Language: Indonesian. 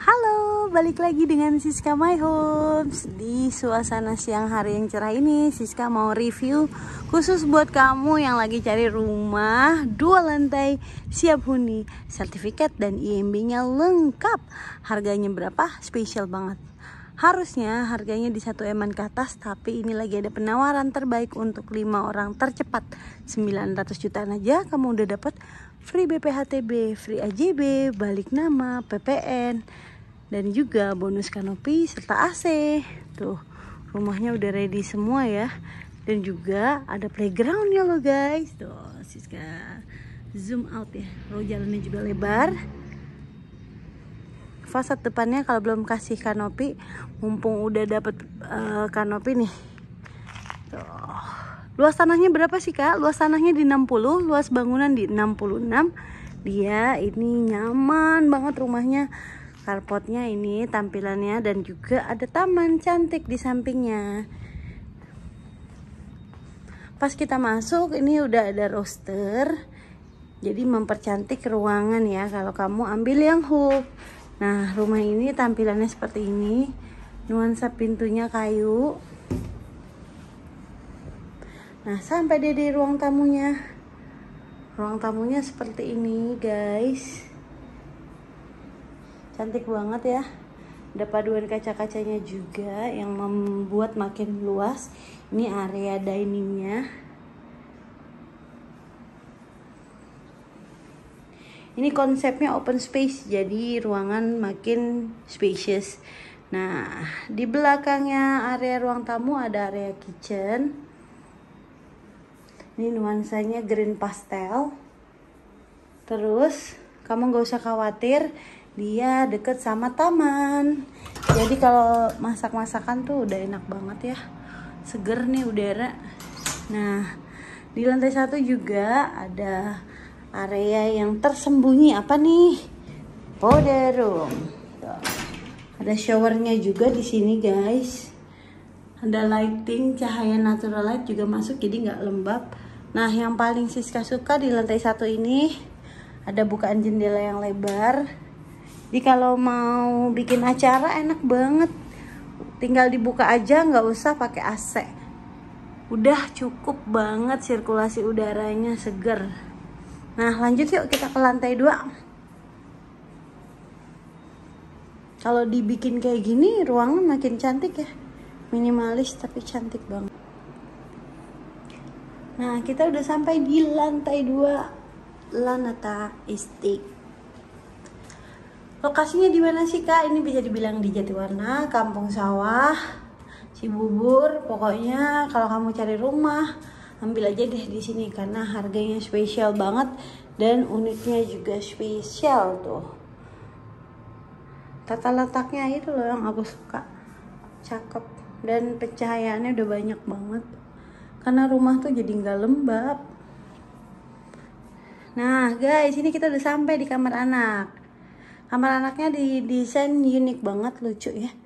Halo, balik lagi dengan Siska My Homes Di suasana siang hari yang cerah ini Siska mau review khusus buat kamu yang lagi cari rumah Dua lantai, siap huni, sertifikat dan IMB-nya e lengkap Harganya berapa? Spesial banget Harusnya harganya di satu eman ke atas, tapi ini lagi ada penawaran terbaik untuk lima orang tercepat. 900 jutaan aja kamu udah dapat free BPHTB, free AJB, balik nama, PPN, dan juga bonus kanopi serta AC. Tuh, rumahnya udah ready semua ya. Dan juga ada playgroundnya loh guys. Tuh, Siska zoom out ya. Lo jalannya juga lebar. Fasad depannya kalau belum kasih kanopi, mumpung udah dapet uh, kanopi nih. Tuh. Luas tanahnya berapa sih kak? Luas tanahnya di 60, luas bangunan di 66. Dia ini nyaman banget rumahnya. Carportnya ini tampilannya dan juga ada taman cantik di sampingnya. Pas kita masuk ini udah ada roster. Jadi mempercantik ruangan ya kalau kamu ambil yang hook. Nah, rumah ini tampilannya seperti ini. Nuansa pintunya kayu, Nah, sampai dia di ruang tamunya. Ruang tamunya seperti ini, guys. Cantik banget ya. Ada paduan kaca-kacanya juga yang membuat makin luas. Ini area diningnya. Ini konsepnya open space, jadi ruangan makin spacious. Nah, di belakangnya area ruang tamu ada area kitchen ini nuansanya green pastel terus kamu gak usah khawatir dia deket sama taman jadi kalau masak-masakan tuh udah enak banget ya seger nih udara nah di lantai satu juga ada area yang tersembunyi apa nih powder room ada showernya juga di sini guys ada lighting cahaya natural light juga masuk jadi nggak lembab Nah, yang paling Siska suka di lantai satu ini ada bukaan jendela yang lebar. Jadi kalau mau bikin acara enak banget. Tinggal dibuka aja, nggak usah pakai AC. Udah cukup banget sirkulasi udaranya seger. Nah, lanjut yuk kita ke lantai dua. Kalau dibikin kayak gini, ruangan makin cantik ya. Minimalis tapi cantik banget. Nah, kita udah sampai di lantai 2 Lanata Estate. Lokasinya di mana sih, Kak? Ini bisa dibilang di Jatiwarna, Kampung Sawah, Cibubur. Pokoknya kalau kamu cari rumah, ambil aja deh di sini karena harganya spesial banget dan unitnya juga spesial tuh. Tata letaknya itu loh yang aku suka. Cakep dan pencahayaannya udah banyak banget karena rumah tuh jadi nggak lembab nah guys ini kita udah sampai di kamar anak kamar anaknya didesain unik banget lucu ya